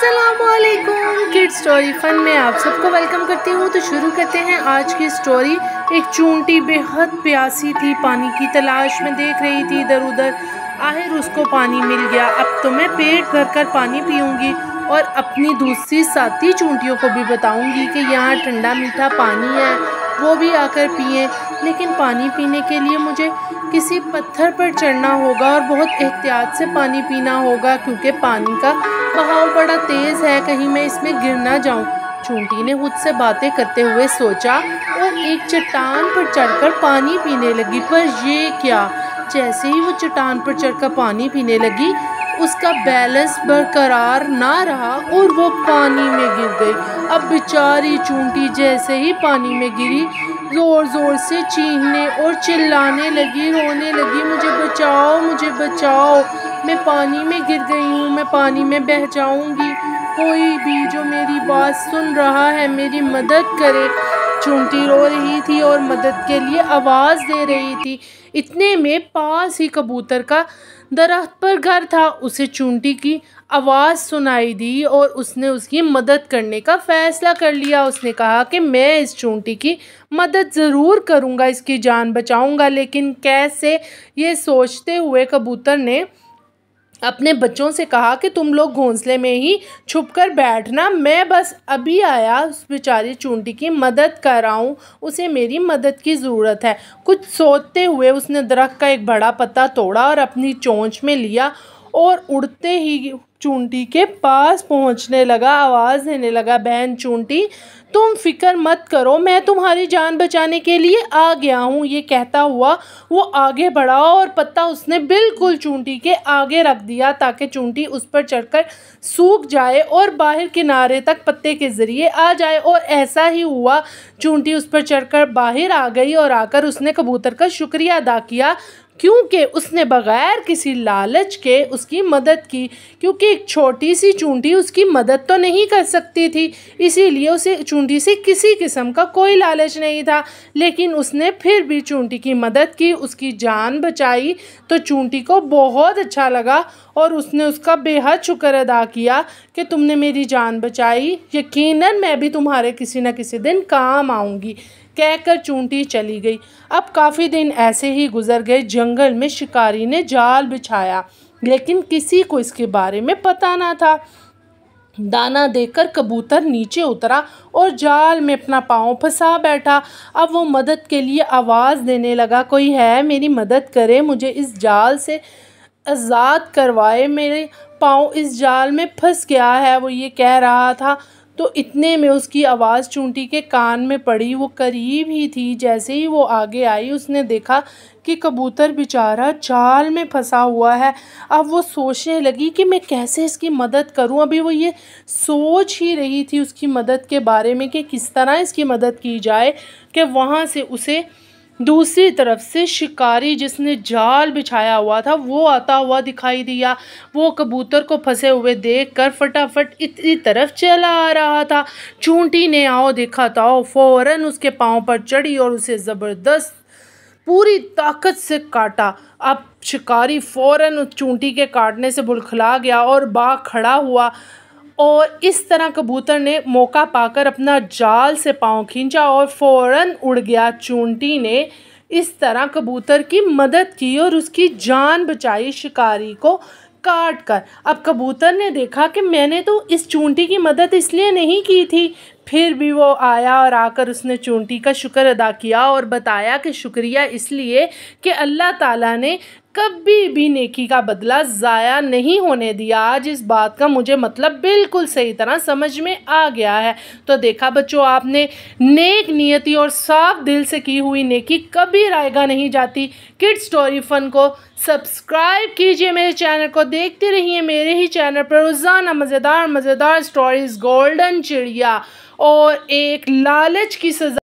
असलकुम kid story fun में आप सबको वेलकम करती हूँ तो शुरू करते हैं आज की स्टोरी एक चूंटी बेहद प्यासी थी पानी की तलाश में देख रही थी इधर उधर आहिर उसको पानी मिल गया अब तो मैं पेट भर कर पानी पीऊँगी और अपनी दूसरी साथी चूंटियों को भी बताऊँगी कि यहाँ ठंडा मीठा पानी है वो भी आकर पिए लेकिन पानी पीने के लिए मुझे किसी पत्थर पर चढ़ना होगा और बहुत एहतियात से पानी पीना होगा क्योंकि पानी का बहाव बड़ा तेज़ है कहीं मैं इसमें गिर ना जाऊँ चूंटी ने खुद से बातें करते हुए सोचा और एक चट्टान पर चढ़कर पानी पीने लगी पर ये क्या जैसे ही वो चट्टान पर चढ़कर पानी पीने लगी उसका बैलेंस बरकरार ना रहा और वो पानी में गिर गई अब बेचारी चूंटी जैसे ही पानी में गिरी ज़ोर ज़ोर से चीखने और चिल्लाने लगी रोने लगी मुझे बचाओ मुझे बचाओ मैं पानी में गिर गई हूँ मैं पानी में बह जाऊँगी कोई भी जो मेरी बात सुन रहा है मेरी मदद करे चूंटी रो रही थी और मदद के लिए आवाज़ दे रही थी इतने में पास ही कबूतर का दरख्त पर घर था उसे चूंटी की आवाज़ सुनाई दी और उसने उसकी मदद करने का फ़ैसला कर लिया उसने कहा कि मैं इस चूंटी की मदद ज़रूर करूँगा इसकी जान बचाऊँगा लेकिन कैसे ये सोचते हुए कबूतर ने अपने बच्चों से कहा कि तुम लोग घोंसले में ही छुप कर बैठना मैं बस अभी आया उस बेचारी चूंटी की मदद कर रहा हूँ उसे मेरी मदद की ज़रूरत है कुछ सोचते हुए उसने दरख्त का एक बड़ा पत्ता तोड़ा और अपनी चोंच में लिया और उड़ते ही चूंटी के पास पहुंचने लगा आवाज़ देने लगा बहन चूंटी तुम फिक्र मत करो मैं तुम्हारी जान बचाने के लिए आ गया हूँ ये कहता हुआ वो आगे बढ़ा और पत्ता उसने बिल्कुल चूंटी के आगे रख दिया ताकि चूंटी उस पर चढ़कर सूख जाए और बाहर किनारे तक पत्ते के ज़रिए आ जाए और ऐसा ही हुआ चूंटी उस पर चढ़कर बाहर आ गई और आकर उसने कबूतर का शुक्रिया अदा किया क्योंकि उसने बग़ैर किसी लालच के उसकी मदद की क्योंकि एक छोटी सी चूंटी उसकी मदद तो नहीं कर सकती थी इसीलिए उसे चूंटी से किसी किस्म का कोई लालच नहीं था लेकिन उसने फिर भी चूंटी की मदद की उसकी जान बचाई तो चूंटी को बहुत अच्छा लगा और उसने उसका बेहद शुक्र अदा किया कि तुमने मेरी जान बचाई यकीन मैं भी तुम्हारे किसी न किसी दिन काम आऊँगी कहकर चूंटी चली गई अब काफ़ी दिन ऐसे ही गुजर गए जंगल में शिकारी ने जाल बिछाया लेकिन किसी को इसके बारे में पता ना था दाना देकर कबूतर नीचे उतरा और जाल में अपना पाँव फंसा बैठा अब वो मदद के लिए आवाज़ देने लगा कोई है मेरी मदद करे मुझे इस जाल से आज़ाद करवाए मेरे पाँव इस जाल में फंस गया है वो ये कह रहा था तो इतने में उसकी आवाज़ चूंटी के कान में पड़ी वो करीब ही थी जैसे ही वो आगे आई उसने देखा कि कबूतर बेचारा चाल में फंसा हुआ है अब वो सोचने लगी कि मैं कैसे इसकी मदद करूं अभी वो ये सोच ही रही थी उसकी मदद के बारे में कि किस तरह इसकी मदद की जाए कि वहाँ से उसे दूसरी तरफ से शिकारी जिसने जाल बिछाया हुआ था वो आता हुआ दिखाई दिया वो कबूतर को फंसे हुए देख कर फटाफट इतनी तरफ चला आ रहा था चूंटी ने आओ देखा ताओ तो फौरन उसके पाँव पर चढ़ी और उसे ज़बरदस्त पूरी ताकत से काटा अब शिकारी फौरन उस चूंटी के काटने से बुलखला गया और बाघ खड़ा हुआ और इस तरह कबूतर ने मौका पाकर अपना जाल से पाँव खींचा और फौरन उड़ गया चूंटी ने इस तरह कबूतर की मदद की और उसकी जान बचाई शिकारी को काट कर अब कबूतर ने देखा कि मैंने तो इस चूंटी की मदद इसलिए नहीं की थी फिर भी वो आया और आकर उसने चूंटी का शुक्र अदा किया और बताया कि शुक्रिया इसलिए कि अल्लाह ताला ने कभी भी नेकी का बदला ज़ाया नहीं होने दिया आज इस बात का मुझे मतलब बिल्कुल सही तरह समझ में आ गया है तो देखा बच्चों आपने नेक नियति और साफ दिल से की हुई नेकी कभी रायगा नहीं जाती किड स्टोरी फन को सब्सक्राइब कीजिए मेरे चैनल को देखते रहिए मेरे ही चैनल पर रोज़ाना मज़ेदार मज़ेदार स्टोरीज़ गोल्डन चिड़िया और एक लालच की सज़ा